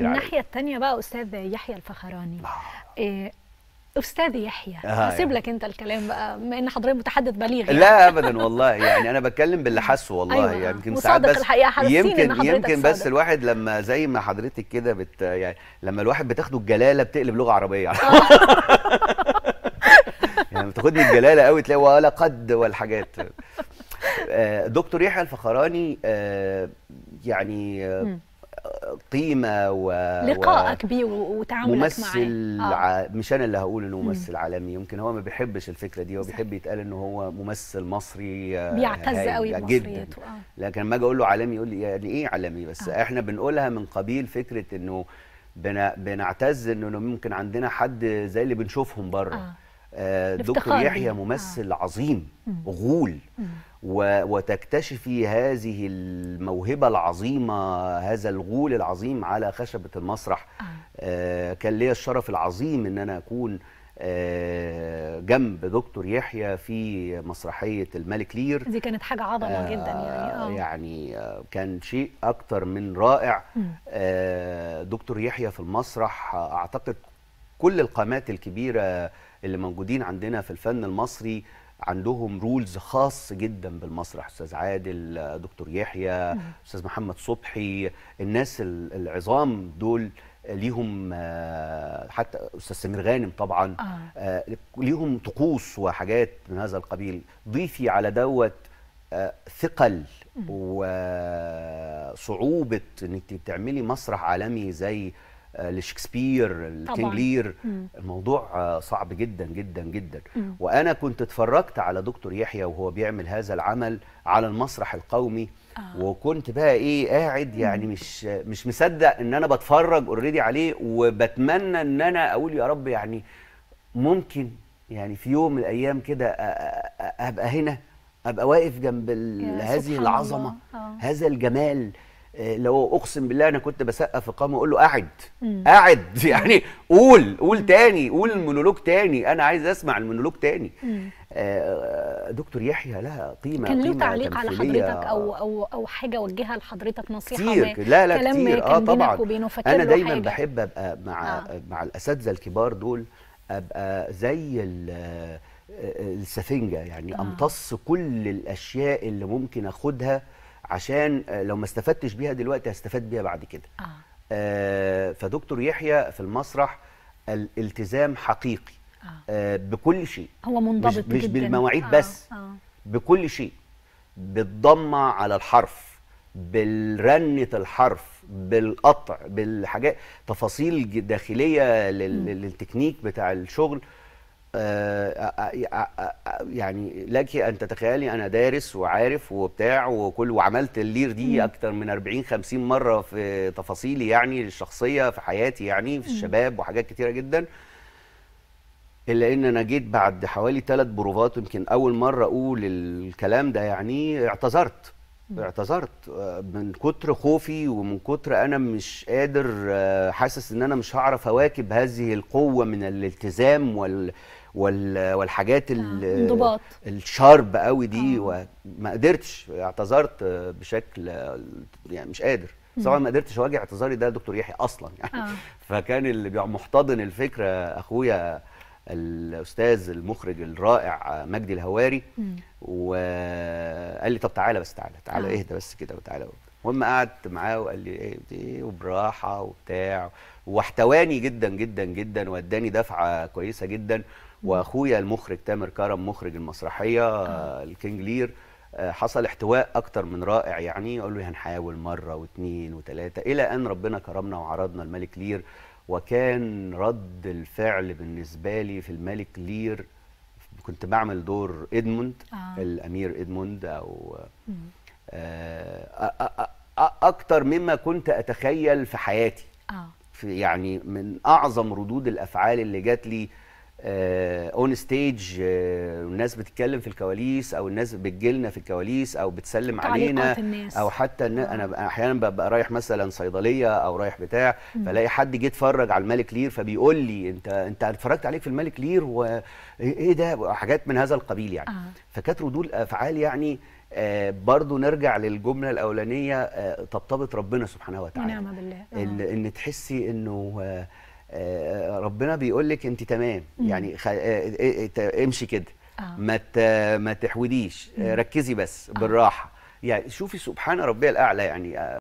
الناحيه الثانيه بقى استاذ يحيى الفخراني آه، استاذ يحيى آه، هسيب لك انت الكلام بقى بما ان حضرتك متحدث بليغ يعني. لا ابدا والله يعني انا بتكلم باللي حاسه والله أيوة. يمكن يعني ساعات بس يمكن إن يمكن بس صادق. الواحد لما زي ما حضرتك كده بت يعني لما الواحد بتاخده الجلاله بتقلب لغه عربيه آه. يعني بتاخدني الجلاله قوي تلاقي ولا قد والحاجات دكتور يحيى الفخراني يعني قيمه و لقائك بيه وتعاملك ممثل معاه ع... آه. مش انا اللي هقول انه ممثل مم. عالمي يمكن هو ما بيحبش الفكره دي هو بيحب يتقال انه هو ممثل مصري آه، بيعتز قوي بمصريته آه. لكن لما اجي اقول له عالمي يقول لي يعني ايه عالمي بس آه. احنا بنقولها من قبيل فكره انه بنا بنعتز انه ممكن عندنا حد زي اللي بنشوفهم بره آه. آه، دكتور يحيى ممثل آه. عظيم غول وتكتشفي هذه الموهبة العظيمة هذا الغول العظيم على خشبة المسرح آه. آه، كان لي الشرف العظيم أن أنا أكون آه، جنب دكتور يحيى في مسرحية الملك لير دي كانت حاجة عظمة آه جدا يعني آه. يعني كان شيء أكتر من رائع آه دكتور يحيى في المسرح أعتقد كل القامات الكبيرة اللي موجودين عندنا في الفن المصري آه عندهم رولز خاص جدا بالمسرح استاذ عادل دكتور يحيى استاذ محمد صبحي الناس العظام دول ليهم آه، حتى استاذ سمير غانم طبعا آه. آه، ليهم طقوس وحاجات من هذا القبيل ضيفي على دوت ثقل وصعوبه انك تعملي مسرح عالمي زي آه، لشكسبير الكينج لير الموضوع آه، صعب جدا جدا جدا م. وانا كنت اتفرجت على دكتور يحيى وهو بيعمل هذا العمل على المسرح القومي آه. وكنت بقى ايه قاعد يعني مش مش مصدق ان انا بتفرج اوريدي عليه وبتمنى ان انا اقول يا رب يعني ممكن يعني في يوم من الايام كده ابقى هنا ابقى واقف جنب هذه العظمه آه. هذا الجمال آه، لو اقسم بالله انا كنت بسقف قام اقول له قاعد قاعد يعني قول قول تاني قول المونولوج تاني انا عايز اسمع المونولوج تاني آه، دكتور يحيى لها قيمه كان له تعليق على حضرتك او او او حاجه وجهها لحضرتك نصيحه كتير لا لا كلام كتير اه طبعا انا دايما حاجة. بحب ابقى مع آه. مع الاساتذه الكبار دول ابقى زي آه، السفنجه يعني آه. امتص كل الاشياء اللي ممكن اخدها عشان آه، لو ما استفدتش بيها دلوقتي هستفاد بيها بعد كده آه. آه فدكتور يحيى في المسرح الالتزام حقيقي آه. آه بكل شيء هو منضبط مش, مش بالمواعيد آه. بس آه. بكل شيء بالضمه على الحرف بالرنه الحرف بالقطع بالحاجات تفاصيل داخليه للتكنيك بتاع الشغل آه آه آه, آه، يعني لك ان تتخيلي انا دارس وعارف وبتاع وكل وعملت اللير دي اكتر من 40 50 مره في تفاصيلي يعني الشخصيه في حياتي يعني في الشباب وحاجات كتيره جدا الا ان انا جيت بعد حوالي ثلاث بروفات يمكن اول مره اقول الكلام ده يعني اعتذرت اعتذرت آه، من كتر خوفي ومن كتر انا مش قادر آه، حاسس ان انا مش هعرف اواكب هذه القوه من الالتزام وال والحاجات آه، الانضباط الشارب قوي دي آه. وما قدرتش اعتذرت بشكل يعني مش قادر طبعا ما قدرتش اواجه اعتذاري ده دكتور يحيى اصلا يعني آه. فكان اللي محتضن الفكره اخويا الاستاذ المخرج الرائع مجدي الهواري مم. وقال لي طب تعالى بس تعالى تعالى آه. اهدى بس كده وتعالى المهم قعدت معاه وقال لي ايه دي إيه، وبراحه وبتاع واحتواني جدا جدا جدا واداني دفعه كويسه جدا واخويا المخرج تامر كرم مخرج المسرحيه آه. الكينج لير آه، حصل احتواء اكتر من رائع يعني قال له هنحاول مره واثنين وثلاثه الى ان ربنا كرمنا وعرضنا الملك لير وكان رد الفعل بالنسبه لي في الملك لير كنت بعمل دور ادموند آه. الامير ادموند او اكتر مما كنت اتخيل في حياتي آه. في يعني من اعظم ردود الافعال اللي جات لي اون آه، آه، ستيج الناس بتتكلم في الكواليس او الناس بتجيلنا في الكواليس او بتسلم علينا الناس. او حتى آه. انا احيانا ببقى رايح مثلا صيدليه او رايح بتاع فلاقي حد جه اتفرج على الملك لير فبيقول لي انت انت اتفرجت عليك في الملك لير وايه إيه ده حاجات من هذا القبيل يعني آه. فكانت ردود افعال يعني آه برضو نرجع للجمله الاولانيه آه طبطبه ربنا سبحانه وتعالى نعم بالله آه. ان تحسي انه آه آه، ربنا بيقول لك انت تمام يعني خ... آه، آه، امشي كده ما ما تحوديش ركزي بس بالراحه يعني شوفي سبحان ربي الاعلى يعني